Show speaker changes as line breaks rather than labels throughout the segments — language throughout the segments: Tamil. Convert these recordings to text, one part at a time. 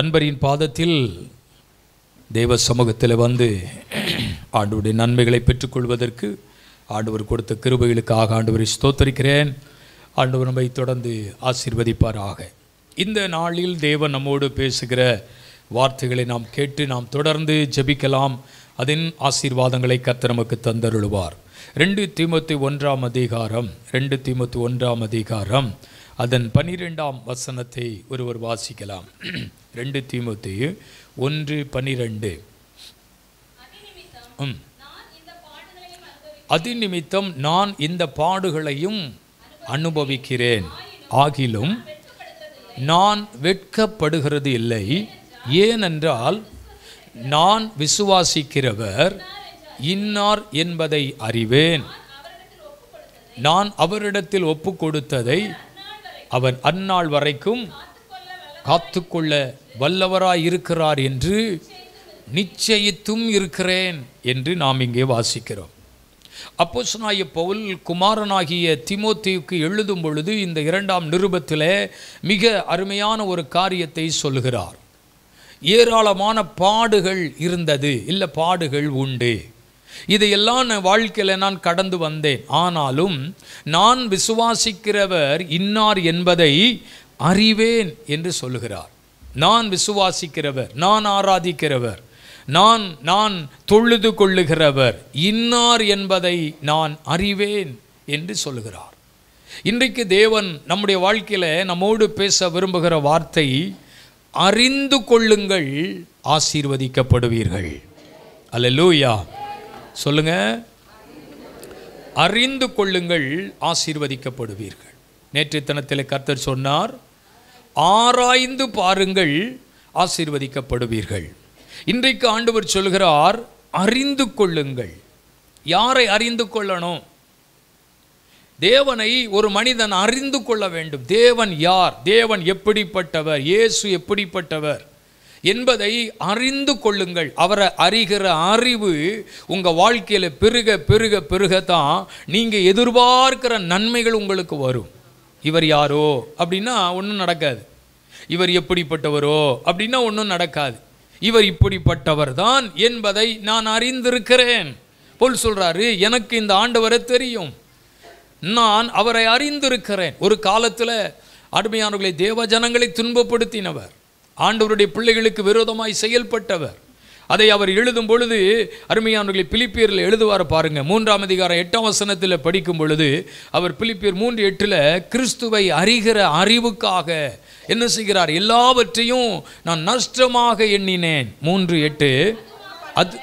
அன்பரின் பாதத்தில் தேவ சமூகத்தில் வந்து ஆண்டவருடைய நன்மைகளை பெற்றுக்கொள்வதற்கு ஆண்டவர் கொடுத்த கிருபைகளுக்காக ஆண்டவரை ஸ்தோத்தரிக்கிறேன் ஆண்டவர் நம்மை தொடர்ந்து ஆசீர்வதிப்பாராக இந்த நாளில் தேவன் நம்மோடு பேசுகிற வார்த்தைகளை நாம் கேட்டு நாம் தொடர்ந்து ஜபிக்கலாம் அதன் ஆசீர்வாதங்களை கத்த நமக்கு தந்தருளுவார் ரெண்டு தீமத்து ஒன்றாம் அதிகாரம் ரெண்டு தீமத்து ஒன்றாம் அதிகாரம் அதன் பனிரெண்டாம் வசனத்தை ஒருவர் வாசிக்கலாம் ரெண்டு தீமுத்தி ஒன்று பனிரெண்டு அது நிமித்தம் நான் இந்த பாடுகளையும் அனுபவிக்கிறேன் ஆகிலும் நான் வெட்கப்படுகிறது இல்லை ஏனென்றால் நான் விசுவாசிக்கிறவர் இன்னார் என்பதை அறிவேன் நான் அவரிடத்தில் ஒப்பு கொடுத்ததை அவன் அந்நாள் வரைக்கும் காத்துக்கொள்ள வல்லவராய் இருக்கிறார் என்று நிச்சயித்தும் இருக்கிறேன் என்று நாம் இங்கே வாசிக்கிறோம் அப்போசனாய பவுல் குமாரனாகிய திமோத்தியுக்கு எழுதும் பொழுது இந்த இரண்டாம் நிருபத்தில் மிக அருமையான ஒரு காரியத்தை சொல்கிறார் ஏராளமான பாடுகள் இருந்தது இல்லை பாடுகள் உண்டு இதையெல்லாம் நான் வாழ்க்கையில் நான் கடந்து வந்தேன் ஆனாலும் நான் விசுவாசிக்கிறவர் இன்னார் என்பதை அறிவேன் என்று சொல்கிறார் நான் விசுவாசிக்கிறவர் நான் ஆராதிக்கிறவர் நான் நான் தொழுது கொள்ளுகிறவர் இன்னார் என்பதை நான் அறிவேன் என்று சொல்கிறார் இன்றைக்கு தேவன் நம்முடைய வாழ்க்கையில் நம்மோடு பேச விரும்புகிற வார்த்தை அறிந்து கொள்ளுங்கள் ஆசீர்வதிக்கப்படுவீர்கள் அல்ல லூயா சொல்லுங்க அறிந்து கொள்ளுங்கள் ஆசீர்வதிக்கப்படுவீர்கள் நேற்று தினத்தில் கர்த்தர் சொன்னார் ஆராய்ந்து பாருங்கள் ஆசீர்வதிக்கப்படுவீர்கள் இன்றைக்கு ஆண்டவர் சொல்கிறார் அறிந்து கொள்ளுங்கள் யாரை அறிந்து கொள்ளணும் தேவனை ஒரு மனிதன் அறிந்து கொள்ள வேண்டும் தேவன் யார் தேவன் எப்படிப்பட்டவர் இயேசு எப்படிப்பட்டவர் என்பதை அறிந்து கொள்ளுங்கள் அவரை அறிகிற அறிவு உங்கள் வாழ்க்கையில் பெருக பெருக பெருக தான் நீங்கள் எதிர்பார்க்கிற நன்மைகள் உங்களுக்கு வரும் இவர் யாரோ அப்படின்னா ஒன்றும் நடக்காது இவர் எப்படிப்பட்டவரோ அப்படின்னா ஒன்றும் நடக்காது இவர் இப்படிப்பட்டவர் தான் என்பதை நான் அறிந்திருக்கிறேன் பொல் சொல்கிறாரு எனக்கு இந்த ஆண்டவரை தெரியும் நான் அவரை அறிந்திருக்கிறேன் ஒரு காலத்தில் அடிமையானவர்களை தேவ ஜனங்களை துன்பப்படுத்தினவர் ஆண்டவருடைய பிள்ளைகளுக்கு விரோதமாய் செயல்பட்டவர் அதை அவர் எழுதும் பொழுது அருமையானவர்களை பிலிப்பியரில் எழுதுவார பாருங்கள் மூன்றாம் அதிகாரம் எட்டாம் வசனத்தில் படிக்கும் பொழுது அவர் பிலிப்பியர் மூன்று எட்டில் கிறிஸ்துவை அறிகிற அறிவுக்காக என்ன செய்கிறார் எல்லாவற்றையும் நான் நஷ்டமாக எண்ணினேன் மூன்று எட்டு அது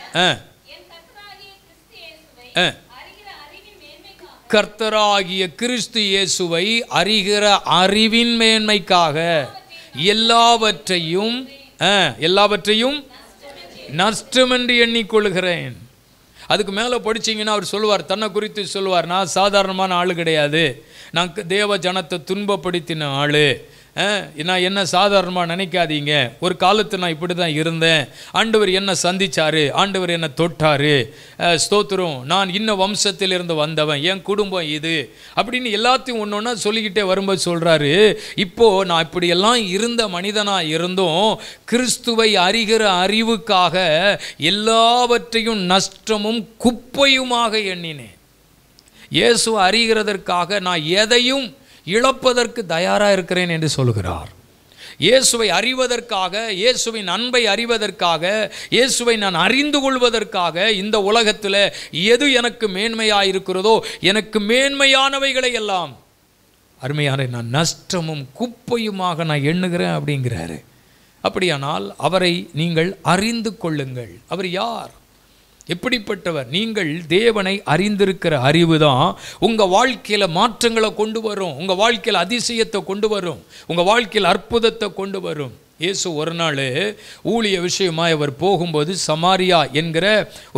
கர்த்தராகிய கிறிஸ்து இயேசுவை அறிகிற அறிவின் மேன்மைக்காக எல்லாவற்றையும் எல்லாவற்றையும் நஷ்டம் என்று எண்ணிக்கொள்கிறேன் அதுக்கு மேலே படிச்சிங்கன்னா அவர் சொல்லுவார் தன்னை குறித்து சொல்லுவார் நான் சாதாரணமான ஆள் கிடையாது நான் தேவ ஜனத்தை துன்பப்படுத்தின ஆள் நான் என்ன சாதாரணமாக நினைக்காதீங்க ஒரு காலத்து நான் இப்படி தான் இருந்தேன் ஆண்டவர் என்ன சந்தித்தார் ஆண்டவர் என்ன தொட்டார் ஸ்தோத்திரம் நான் இன்ன இருந்து வந்தவன் என் குடும்பம் இது அப்படின்னு எல்லாத்தையும் ஒன்று ஒன்றா சொல்லிக்கிட்டே வரும்போது சொல்கிறாரு இப்போது நான் இப்படியெல்லாம் இருந்த மனிதனாக இருந்தும் கிறிஸ்துவை அறிகிற அறிவுக்காக எல்லாவற்றையும் நஷ்டமும் குப்பையுமாக எண்ணினேன் இயேசு அறிகிறதற்காக நான் எதையும் இழப்பதற்கு தயாராக இருக்கிறேன் என்று சொல்கிறார் இயேசுவை அறிவதற்காக இயேசுவின் அன்பை அறிவதற்காக இயேசுவை நான் அறிந்து கொள்வதற்காக இந்த உலகத்தில் எது எனக்கு மேன்மையாக இருக்கிறதோ எனக்கு மேன்மையானவைகளை எல்லாம் அருமையான நான் நஷ்டமும் குப்பையுமாக நான் எண்ணுகிறேன் அப்படிங்கிறாரு அப்படியானால் அவரை நீங்கள் அறிந்து கொள்ளுங்கள் அவர் யார் எப்படிப்பட்டவர் நீங்கள் தேவனை அறிந்திருக்கிற அறிவு தான் உங்கள் வாழ்க்கையில் மாற்றங்களை கொண்டு வரும் உங்கள் வாழ்க்கையில் அதிசயத்தை கொண்டு வரும் உங்கள் வாழ்க்கையில் அற்புதத்தை கொண்டு வரும் இயேசு ஒரு நாள் ஊழிய விஷயமாக அவர் போகும்போது சமாரியா என்கிற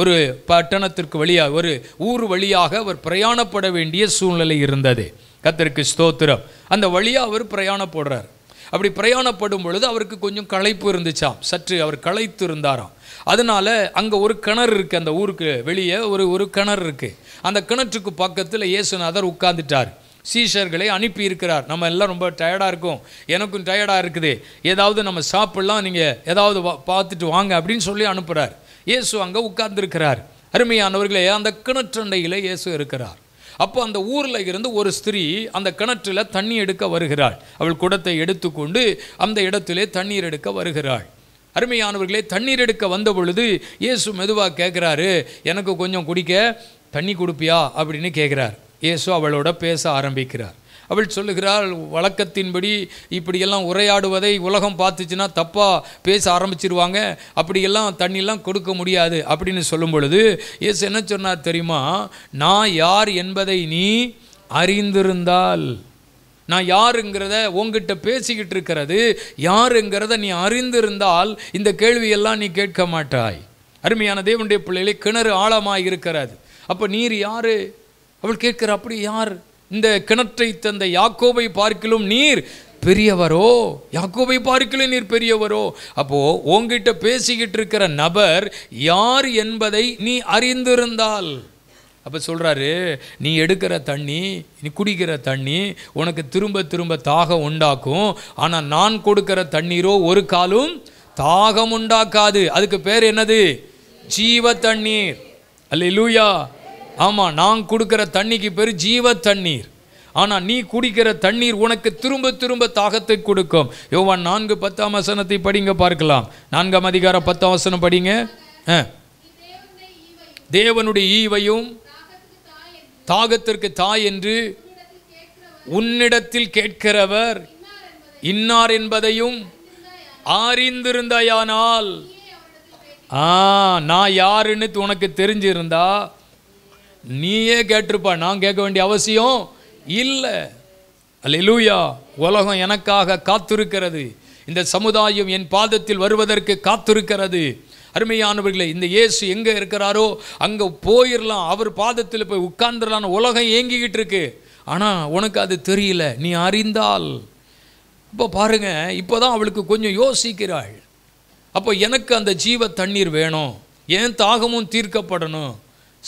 ஒரு பட்டணத்திற்கு வழியாக ஒரு ஊர் வழியாக அவர் பிரயாணப்பட வேண்டிய சூழ்நிலை இருந்தது கத்திற்கு ஸ்தோத்திரம் அந்த வழியாக அவர் பிரயாணப்படுறார் அப்படி பிரயாணப்படும் பொழுது அவருக்கு கொஞ்சம் களைப்பு இருந்துச்சாம் சற்று அவர் களைத்து இருந்தாராம் அதனால் அங்கே ஒரு கிணறு இருக்குது அந்த ஊருக்கு வெளியே ஒரு ஒரு கிணறு இருக்குது அந்த கிணற்றுக்கு பக்கத்தில் இயேசுநாதர் உட்கார்ந்துட்டார் சீஷர்களை அனுப்பி இருக்கிறார் நம்ம எல்லாம் ரொம்ப டயர்டாக இருக்கும் எனக்கும் டயர்டாக இருக்குது ஏதாவது நம்ம சாப்பிட்லாம் நீங்கள் ஏதாவது பார்த்துட்டு வாங்க அப்படின்னு சொல்லி அனுப்புகிறார் இயேசு அங்கே உட்கார்ந்துருக்கிறார் அருமையானவர்களே அந்த கிணற்றண்டையில் இயேசு இருக்கிறார் அப்போ அந்த ஊரில் இருந்து ஒரு ஸ்திரீ அந்த கிணற்றில் தண்ணி எடுக்க வருகிறாள் அவள் குடத்தை எடுத்துக்கொண்டு அந்த இடத்திலே தண்ணீர் எடுக்க வருகிறாள் அருமையானவர்களே தண்ணீர் எடுக்க வந்த பொழுது இயேசு மெதுவாக கேட்குறாரு எனக்கு கொஞ்சம் குடிக்க தண்ணி கொடுப்பியா அப்படின்னு கேட்குறார் இயேசு அவளோட பேச ஆரம்பிக்கிறார் அவள் சொல்லுகிறாள் வழக்கத்தின்படி இப்படியெல்லாம் உரையாடுவதை உலகம் பார்த்துச்சுன்னா தப்பாக பேச ஆரம்பிச்சிருவாங்க அப்படியெல்லாம் தண்ணிலாம் கொடுக்க முடியாது அப்படின்னு சொல்லும் பொழுது இயேசு என்ன சொன்னார் தெரியுமா நான் யார் என்பதை நீ அறிந்திருந்தால் நான் யாருங்கிறத உங்ககிட்ட பேசிக்கிட்டு இருக்கிறது யாருங்கிறத நீ அறிந்திருந்தால் இந்த கேள்வியெல்லாம் நீ கேட்க மாட்டாய் அருமையான தேவனுடைய பிள்ளைகளே கிணறு ஆழமாக இருக்கிறது அப்போ நீர் யார் அவள் கேட்கிற அப்படி யார் இந்த கிணற்றை தந்த யாக்கோபை பார்க்கிலும் நீர் பெரியவரோ யாக்கோபை பார்க்கல நீர் பெரியவரோ அப்போது உங்ககிட்ட பேசிக்கிட்டு இருக்கிற நபர் யார் என்பதை நீ அறிந்திருந்தால் அப்போ சொல்கிறாரு நீ எடுக்கிற தண்ணி நீ குடிக்கிற தண்ணி உனக்கு திரும்ப திரும்ப தாகம் உண்டாக்கும் ஆனால் நான் கொடுக்கிற தண்ணீரோ ஒரு காலும் தாகம் உண்டாக்காது அதுக்கு பேர் என்னது ஜீவ தண்ணீர் அல்ல லூயா ஆமாம் நான் கொடுக்குற தண்ணிக்கு பேர் ஜீவ தண்ணீர் ஆனால் நீ குடிக்கிற தண்ணீர் உனக்கு திரும்ப திரும்ப தாகத்தை கொடுக்கும் யோவான் நான்கு பத்தாம் வசனத்தை படிங்க பார்க்கலாம் நான்காம் அதிகாரம் பத்தாம் வசனம் படிங்க தேவனுடைய ஈவையும் தாகத்திற்கு தாய் என்று உன்னிடத்தில் கேட்கிறவர் இன்னார் என்பதையும் அறிந்திருந்தாயானால் ஆ நான் யாருன்னு உனக்கு தெரிஞ்சிருந்தா நீயே கேட்டிருப்பா நான் கேட்க வேண்டிய அவசியம் இல்லை அல்லூயா உலகம் எனக்காக காத்திருக்கிறது இந்த சமுதாயம் என் பாதத்தில் வருவதற்கு காத்திருக்கிறது அருமையானவர்களே இந்த இயேசு எங்கே இருக்கிறாரோ அங்கே போயிடலாம் அவர் பாதத்தில் போய் உட்கார்ந்துடலான்னு உலகம் ஏங்கிக்கிட்டு இருக்கு ஆனால் உனக்கு அது தெரியல நீ அறிந்தால் இப்போ பாருங்கள் இப்போ தான் அவளுக்கு கொஞ்சம் யோசிக்கிறாள் அப்போ எனக்கு அந்த ஜீவ தண்ணீர் வேணும் ஏன் தாகமும் தீர்க்கப்படணும்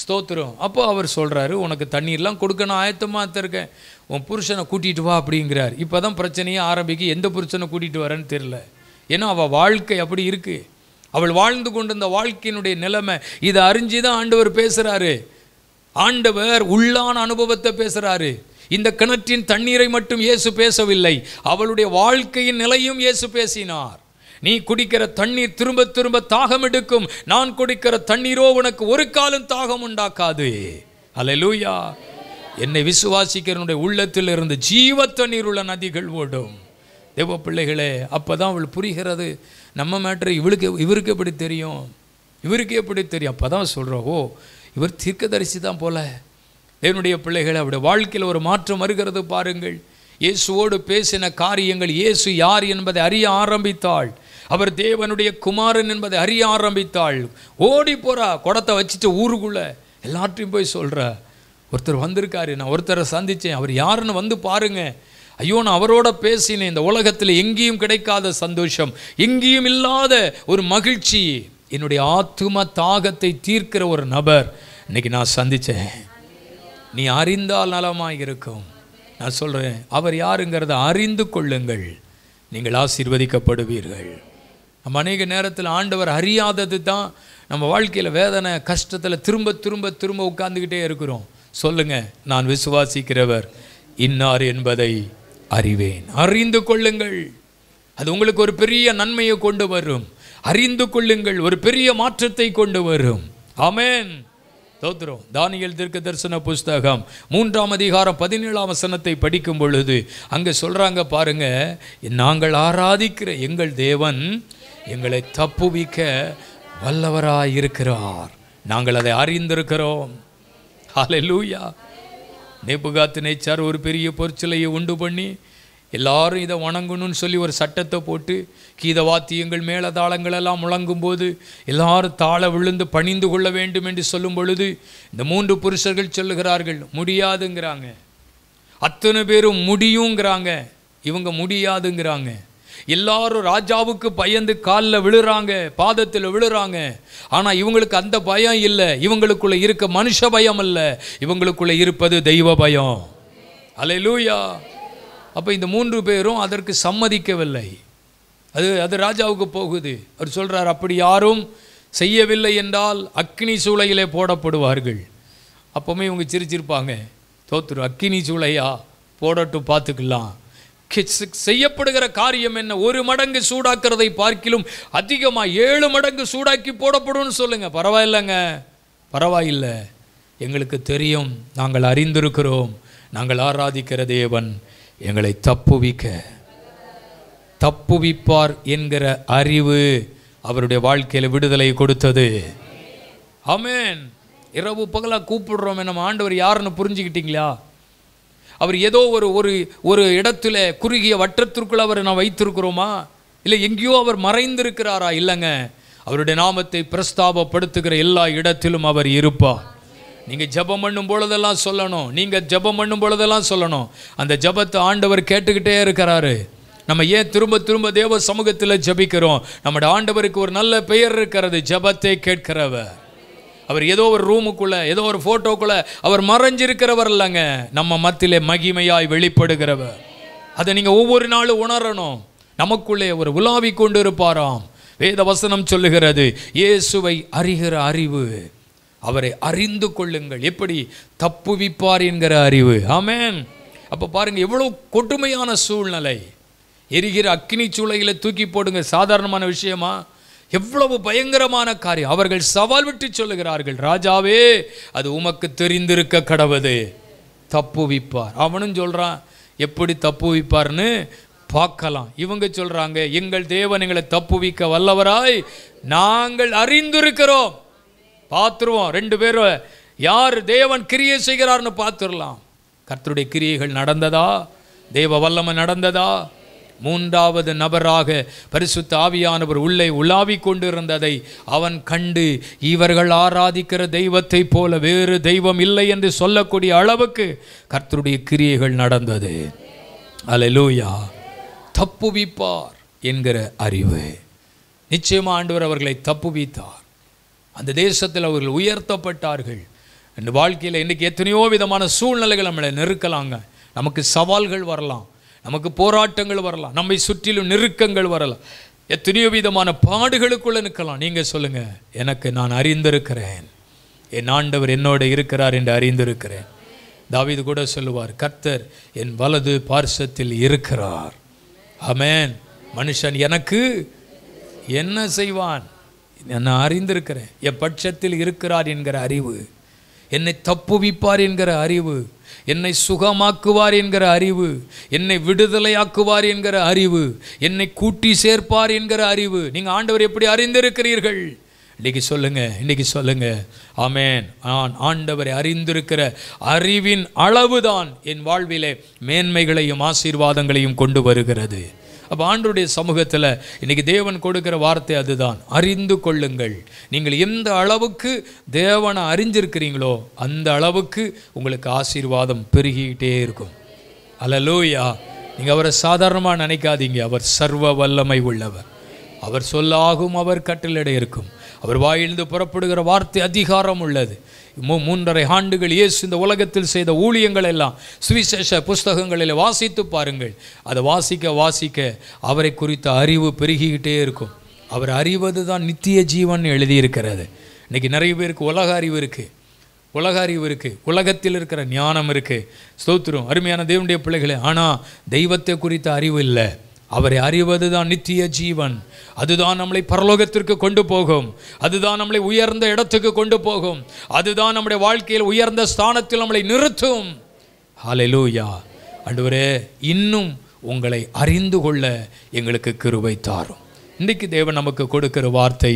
ஸ்தோத்திரம் அப்போ அவர் சொல்கிறாரு உனக்கு தண்ணீர்லாம் கொடுக்கணும் ஆயத்தமாக தருக்கேன் உன் புருஷனை கூட்டிகிட்டு வா அப்படிங்கிறார் இப்போ தான் பிரச்சனையே ஆரம்பிக்கு எந்த புருஷனை கூட்டிகிட்டு வரேன்னு தெரில ஏன்னா அவள் வாழ்க்கை அப்படி இருக்குது அவள் வாழ்ந்து கொண்டிருந்த வாழ்க்கையினுடைய நிலைமை இதை அறிஞ்சு தான் ஆண்டவர் பேசுகிறாரு ஆண்டவர் உள்ளான அனுபவத்தை பேசுகிறாரு இந்த கிணற்றின் தண்ணீரை மட்டும் இயேசு பேசவில்லை அவளுடைய வாழ்க்கையின் நிலையும் இயேசு பேசினார் நீ குடிக்கிற தண்ணீர் திரும்ப திரும்ப தாகம் எடுக்கும் நான் குடிக்கிற தண்ணீரோ உனக்கு ஒரு காலம் தாகம் உண்டாக்காது அலலூயா என்னை விசுவாசிக்கிறனுடைய உள்ளத்தில் இருந்து ஜீவ தண்ணீர் உள்ள நதிகள் ஓடும் தேவ பிள்ளைகளே அப்போதான் அவள் புரிகிறது நம்ம மேட்ரு இவளுக்கு இவருக்கு எப்படி தெரியும் இவருக்கு எப்படி தெரியும் அப்போ தான் சொல்கிறோம் ஓ இவர் தீர்க்கதரிசி தான் போல தேவனுடைய பிள்ளைகள் அவருடைய வாழ்க்கையில் ஒரு மாற்றம் வருகிறது பாருங்கள் இயேசுவோடு பேசின காரியங்கள் இயேசு யார் என்பதை அறிய ஆரம்பித்தாள் அவர் தேவனுடைய குமாரன் என்பதை அறிய ஆரம்பித்தாள் ஓடி போகிறா குடத்தை வச்சுட்டு ஊருக்குள்ளே எல்லாற்றையும் போய் சொல்கிற ஒருத்தர் வந்திருக்காரு நான் ஒருத்தரை சந்தித்தேன் அவர் யாருன்னு வந்து பாருங்கள் ஐயோ நான் அவரோட பேசினேன் இந்த உலகத்தில் எங்கேயும் கிடைக்காத சந்தோஷம் எங்கேயும் இல்லாத ஒரு மகிழ்ச்சி என்னுடைய ஆத்தும தாகத்தை தீர்க்கிற ஒரு நபர் இன்னைக்கு நான் சந்தித்தேன் நீ அறிந்தால் நலமாக இருக்கும் நான் சொல்கிறேன் அவர் யாருங்கிறத அறிந்து கொள்ளுங்கள் நீங்கள் ஆசீர்வதிக்கப்படுவீர்கள் நம்ம அநேக நேரத்தில் ஆண்டவர் அறியாதது தான் நம்ம வாழ்க்கையில் வேதனை கஷ்டத்தில் திரும்ப திரும்ப திரும்ப உட்காந்துக்கிட்டே இருக்கிறோம் சொல்லுங்கள் நான் விசுவாசிக்கிறவர் இன்னார் என்பதை அறிவேன் அறிந்து கொள்ளுங்கள் அது உங்களுக்கு ஒரு பெரிய நன்மையை கொண்டு வரும் அறிந்து கொள்ளுங்கள் ஒரு பெரிய மாற்றத்தை கொண்டு வரும் ஆமேன் தோத்திரம் தானியல் தீர்க்க தரிசன புஸ்தகம் மூன்றாம் அதிகாரம் பதினேழாம் வசனத்தை படிக்கும் பொழுது அங்கே சொல்கிறாங்க பாருங்க நாங்கள் ஆராதிக்கிற எங்கள் தேவன் எங்களை தப்புவிக்க வல்லவராக இருக்கிறார் நாங்கள் அதை அறிந்திருக்கிறோம் ஹலெலூயா நேபுகாத்து நேச்சார் ஒரு பெரிய பொற்சிலையை உண்டு பண்ணி எல்லாரும் இதை வணங்கணும்னு சொல்லி ஒரு சட்டத்தை போட்டு கீத வாத்தியங்கள் மேலதாளங்கள் தாளங்களெல்லாம் முழங்கும் போது எல்லாரும் தாழ விழுந்து பணிந்து கொள்ள வேண்டும் என்று சொல்லும் பொழுது இந்த மூன்று புருஷர்கள் சொல்லுகிறார்கள் முடியாதுங்கிறாங்க அத்தனை பேரும் முடியுங்கிறாங்க இவங்க முடியாதுங்கிறாங்க எல்லாரும் ராஜாவுக்கு பயந்து காலில் விழுறாங்க பாதத்தில் விழுறாங்க ஆனால் இவங்களுக்கு அந்த பயம் இல்லை இவங்களுக்குள்ளே இருக்க மனுஷ பயம் அல்ல இவங்களுக்குள்ளே இருப்பது தெய்வ பயம் அலை லூயா அப்போ இந்த மூன்று பேரும் அதற்கு சம்மதிக்கவில்லை அது அது ராஜாவுக்கு போகுது அவர் சொல்கிறார் அப்படி யாரும் செய்யவில்லை என்றால் அக்னி சூளையிலே போடப்படுவார்கள் அப்போவுமே இவங்க சிரிச்சிருப்பாங்க தோத்துரு அக்கினி சூளையா போடட்டும் பார்த்துக்கலாம் செய்யப்படுகிற காரியம் என்ன ஒரு மடங்கு சூடாக்கிறதை பார்க்கிலும் அதிகமாக ஏழு மடங்கு சூடாக்கி போடப்படும்னு சொல்லுங்கள் பரவாயில்லைங்க பரவாயில்லை எங்களுக்கு தெரியும் நாங்கள் அறிந்திருக்கிறோம் நாங்கள் ஆராதிக்கிற தேவன் எங்களை தப்புவிக்க தப்புவிப்பார் என்கிற அறிவு அவருடைய வாழ்க்கையில் விடுதலை கொடுத்தது அமேன் இரவு பகலாக கூப்பிடுறோம் நம்ம ஆண்டவர் யாருன்னு புரிஞ்சுக்கிட்டீங்களா அவர் ஏதோ ஒரு ஒரு ஒரு இடத்துல குறுகிய வட்டத்திற்குள் அவரை நான் வைத்திருக்கிறோமா இல்லை எங்கேயோ அவர் மறைந்திருக்கிறாரா இல்லைங்க அவருடைய நாமத்தை பிரஸ்தாபப்படுத்துகிற எல்லா இடத்திலும் அவர் இருப்பார் நீங்கள் ஜபம் பண்ணும் பொழுதெல்லாம் சொல்லணும் நீங்கள் ஜபம் பண்ணும் பொழுதெல்லாம் சொல்லணும் அந்த ஜபத்தை ஆண்டவர் கேட்டுக்கிட்டே இருக்கிறாரு நம்ம ஏன் திரும்ப திரும்ப தேவ சமூகத்தில் ஜபிக்கிறோம் நம்முடைய ஆண்டவருக்கு ஒரு நல்ல பெயர் இருக்கிறது ஜபத்தை கேட்கிறவர் அவர் ஏதோ ஒரு ரூமுக்குள்ளே ஏதோ ஒரு ஃபோட்டோக்குள்ளே அவர் மறைஞ்சிருக்கிறவர் இல்லைங்க நம்ம மத்தியிலே மகிமையாய் வெளிப்படுகிறவர் அதை நீங்கள் ஒவ்வொரு நாளும் உணரணும் நமக்குள்ளே ஒரு உலாவி கொண்டு இருப்பாராம் வேத வசனம் சொல்லுகிறது இயேசுவை அறிகிற அறிவு அவரை அறிந்து கொள்ளுங்கள் எப்படி தப்புவிப்பார் என்கிற அறிவு ஆமேன் அப்போ பாருங்கள் எவ்வளோ கொடுமையான சூழ்நிலை எரிகிற அக்னி சூளையில் தூக்கி போடுங்க சாதாரணமான விஷயமா எவ்வளவு பயங்கரமான காரியம் அவர்கள் சவால் விட்டு சொல்லுகிறார்கள் ராஜாவே அது உமக்கு தெரிந்திருக்க கடவுது தப்புவிப்பார் அவனும் சொல்கிறான் எப்படி தப்புவிப்பார்னு பார்க்கலாம் இவங்க சொல்கிறாங்க எங்கள் தேவன் எங்களை தப்புவிக்க வல்லவராய் நாங்கள் அறிந்திருக்கிறோம் பார்த்துருவோம் ரெண்டு பேரும் யார் தேவன் கிரியை செய்கிறார்னு பார்த்துடலாம் கர்த்தருடைய கிரியைகள் நடந்ததா தேவ வல்லமை நடந்ததா மூன்றாவது நபராக பரிசுத்த ஆவியானவர் உள்ளே உலாவிக் கொண்டிருந்ததை அவன் கண்டு இவர்கள் ஆராதிக்கிற தெய்வத்தை போல வேறு தெய்வம் இல்லை என்று சொல்லக்கூடிய அளவுக்கு கர்த்தருடைய கிரியைகள் நடந்தது அலலூயா தப்புவிப்பார் என்கிற அறிவு நிச்சயமாக ஆண்டவர் அவர்களை தப்புவித்தார் அந்த தேசத்தில் அவர்கள் உயர்த்தப்பட்டார்கள் இந்த வாழ்க்கையில் இன்றைக்கி எத்தனையோ விதமான சூழ்நிலைகள் நம்மளை நெருக்கலாங்க நமக்கு சவால்கள் வரலாம் நமக்கு போராட்டங்கள் வரலாம் நம்மை சுற்றிலும் நெருக்கங்கள் வரலாம் எத்தனையோ விதமான பாடுகளுக்குள்ளே நிற்கலாம் நீங்கள் சொல்லுங்கள் எனக்கு நான் அறிந்திருக்கிறேன் என் ஆண்டவர் என்னோட இருக்கிறார் என்று அறிந்திருக்கிறேன் தாவிது கூட சொல்லுவார் கர்த்தர் என் வலது பார்சத்தில் இருக்கிறார் அமேன் மனுஷன் எனக்கு என்ன செய்வான் நான் அறிந்திருக்கிறேன் என் பட்சத்தில் இருக்கிறார் என்கிற அறிவு என்னை தப்புவிப்பார் என்கிற அறிவு என்னை சுகமாக்குவார் என்கிற அறிவு என்னை விடுதலையாக்குவார் என்கிற அறிவு என்னை கூட்டி சேர்ப்பார் என்கிற அறிவு நீங்கள் ஆண்டவர் எப்படி அறிந்திருக்கிறீர்கள் இன்றைக்கி சொல்லுங்கள் இன்றைக்கி சொல்லுங்கள் ஆமேன் நான் ஆண்டவரை அறிந்திருக்கிற அறிவின் அளவுதான் என் வாழ்விலே மேன்மைகளையும் ஆசீர்வாதங்களையும் கொண்டு வருகிறது அப்போ ஆண்டருடைய சமூகத்தில் இன்றைக்கி தேவன் கொடுக்குற வார்த்தை அதுதான் அறிந்து கொள்ளுங்கள் நீங்கள் எந்த அளவுக்கு தேவனை அறிஞ்சிருக்கிறீங்களோ அந்த அளவுக்கு உங்களுக்கு ஆசீர்வாதம் பெருகிக்கிட்டே இருக்கும் அலலூயா நீங்கள் அவரை சாதாரணமாக நினைக்காதீங்க அவர் சர்வ வல்லமை உள்ளவர் அவர் சொல்லாகும் அவர் கட்டளடை இருக்கும் அவர் வாயிலிருந்து புறப்படுகிற வார்த்தை அதிகாரம் உள்ளது மூன்றரை ஆண்டுகள் இயேசு இந்த உலகத்தில் செய்த ஊழியங்கள் எல்லாம் சுவிசேஷ புஸ்தகங்களில் வாசித்து பாருங்கள் அதை வாசிக்க வாசிக்க அவரை குறித்த அறிவு பெருகிக்கிட்டே இருக்கும் அவர் அறிவது தான் நித்திய ஜீவன் எழுதியிருக்கிறது இன்றைக்கி நிறைய பேருக்கு உலக அறிவு இருக்குது உலக அறிவு இருக்குது உலகத்தில் இருக்கிற ஞானம் இருக்குது ஸ்தோத்திரம் அருமையான தேவனுடைய பிள்ளைகளே ஆனால் தெய்வத்தை குறித்த அறிவு இல்லை அவரை அறிவது தான் நித்திய ஜீவன் அதுதான் நம்மளை பரலோகத்திற்கு கொண்டு போகும் அதுதான் நம்மளை உயர்ந்த இடத்துக்கு கொண்டு போகும் அதுதான் நம்முடைய வாழ்க்கையில் உயர்ந்த ஸ்தானத்தில் நம்மளை நிறுத்தும் ஹலெலூயா அன்றுவரே இன்னும் உங்களை அறிந்து கொள்ள எங்களுக்கு கிருவை தாரும் இன்றைக்கு தேவன் நமக்கு கொடுக்கிற வார்த்தை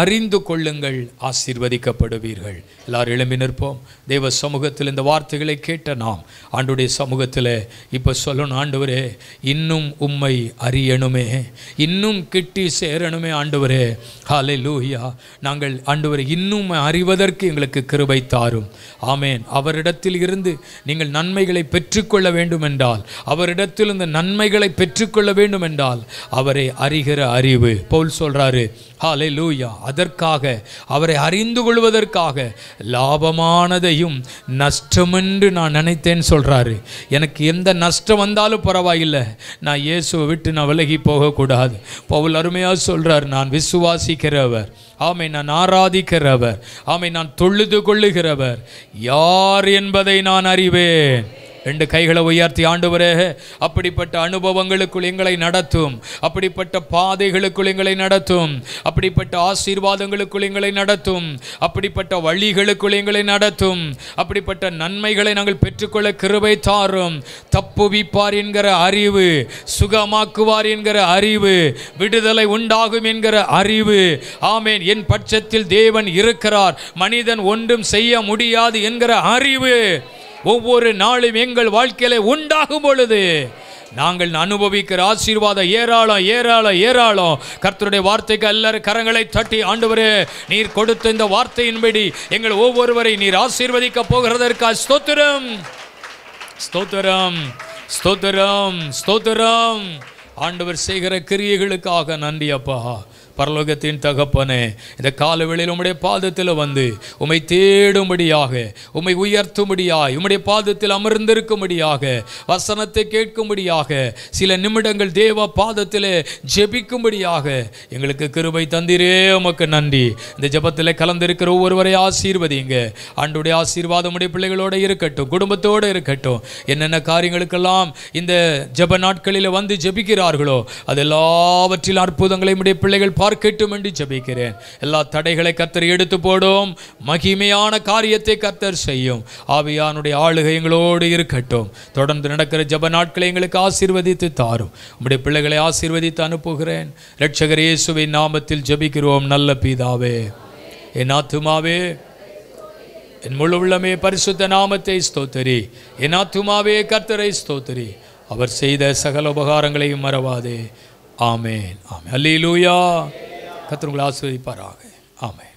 அறிந்து கொள்ளுங்கள் ஆசீர்வதிக்கப்படுவீர்கள் எல்லாரும் எழும்பி நிற்போம் தேவ சமூகத்தில் இந்த வார்த்தைகளை கேட்ட நாம் ஆண்டுடைய சமூகத்தில் இப்போ சொல்லணும் ஆண்டவரே இன்னும் உம்மை அறியணுமே இன்னும் கிட்டி சேரணுமே ஆண்டவரே ஹாலே லூஹியா நாங்கள் ஆண்டவரை இன்னும் அறிவதற்கு எங்களுக்கு கிருபை தாரும் ஆமேன் அவரிடத்தில் இருந்து நீங்கள் நன்மைகளை பெற்றுக்கொள்ள வேண்டும் என்றால் அவரிடத்தில் இந்த நன்மைகளை பெற்றுக்கொள்ள வேண்டும் என்றால் அவரை அறிகிற அறிவு முடிவு பவுல் சொல்கிறாரு ஹாலே லூயா அதற்காக அவரை அறிந்து கொள்வதற்காக லாபமானதையும் நஷ்டமென்று நான் நினைத்தேன்னு சொல்கிறாரு எனக்கு எந்த நஷ்டம் வந்தாலும் பரவாயில்லை நான் இயேசுவை விட்டு நான் விலகி போகக்கூடாது பவுல் அருமையாக சொல்றார் நான் விசுவாசிக்கிறவர் ஆமை நான் ஆராதிக்கிறவர் ஆமை நான் தொழுது கொள்ளுகிறவர் யார் என்பதை நான் அறிவேன் ரெண்டு கைகளை உயர்த்தி ஆண்டவரே அப்படிப்பட்ட அனுபவங்களுக்குள் எங்களை நடத்தும் அப்படிப்பட்ட பாதைகளுக்குள் எங்களை நடத்தும் அப்படிப்பட்ட ஆசீர்வாதங்களுக்குள் எங்களை நடத்தும் அப்படிப்பட்ட வழிகளுக்குள் எங்களை நடத்தும் அப்படிப்பட்ட நன்மைகளை நாங்கள் பெற்றுக்கொள்ள கிருபை தாரும் தப்புவிப்பார் என்கிற அறிவு சுகமாக்குவார் என்கிற அறிவு விடுதலை உண்டாகும் என்கிற அறிவு ஆமேன் என் பட்சத்தில் தேவன் இருக்கிறார் மனிதன் ஒன்றும் செய்ய முடியாது என்கிற அறிவு ஒவ்வொரு நாளும் எங்கள் வாழ்க்கையில உண்டாகும் பொழுது நாங்கள் அனுபவிக்கிற ஆசீர்வாதம் ஏராளம் ஏராளம் ஏராளம் கர்த்தருடைய வார்த்தைக்கு எல்லாரும் கரங்களை தட்டி ஆண்டு நீர் கொடுத்த இந்த வார்த்தையின்படி எங்கள் ஒவ்வொருவரை நீர் ஆசீர்வதிக்க போகிறதற்கா ஸ்தோத்திரம் ஸ்தோத்திரம் ஸ்தோத்திரம் ஸ்தோத்திரம் ஆண்டவர் செய்கிற கிரியைகளுக்காக நன்றி அப்பா பரலோகத்தின் தகப்பனே இந்த காலவெளியில் உம்முடைய பாதத்தில் வந்து உம்மை தேடும்படியாக உம்மை உயர்த்தும்படியாக உம்முடைய பாதத்தில் அமர்ந்திருக்கும்படியாக வசனத்தை கேட்கும்படியாக சில நிமிடங்கள் தேவ பாதத்தில் ஜெபிக்கும்படியாக எங்களுக்கு கிருபை தந்திரே உமக்கு நன்றி இந்த ஜபத்தில் கலந்திருக்கிற ஒவ்வொருவரை ஆசீர்வதிங்க அன்றுடைய ஆசீர்வாதம் உடைய பிள்ளைகளோடு இருக்கட்டும் குடும்பத்தோடு இருக்கட்டும் என்னென்ன காரியங்களுக்கெல்லாம் இந்த ஜப நாட்களில் வந்து ஜெபிக்கிறார்களோ அது எல்லாவற்றில் அற்புதங்களை உடைய பிள்ளைகள் பார்த்து பார்க்கட்டும் என்று ஜபிக்கிறேன் எல்லா தடைகளை கத்தர் எடுத்து போடும் மகிமையான காரியத்தை கத்தர் செய்யும் ஆவியானுடைய ஆளுகை எங்களோடு இருக்கட்டும் தொடர்ந்து நடக்கிற ஜப நாட்களை எங்களுக்கு ஆசீர்வதித்து தாரும் உங்களுடைய பிள்ளைகளை ஆசீர்வதித்து அனுப்புகிறேன் ரட்சகர் இயேசுவை நாமத்தில் ஜபிக்கிறோம் நல்ல பீதாவே என் ஆத்துமாவே என் முழு உள்ளமே பரிசுத்த நாமத்தை ஸ்தோத்தரி என் ஆத்துமாவே கர்த்தரை ஸ்தோத்தரி அவர் செய்த சகல உபகாரங்களையும் மறவாதே आमेन आमेन हले लोहिया खतरों ग्लास आमेन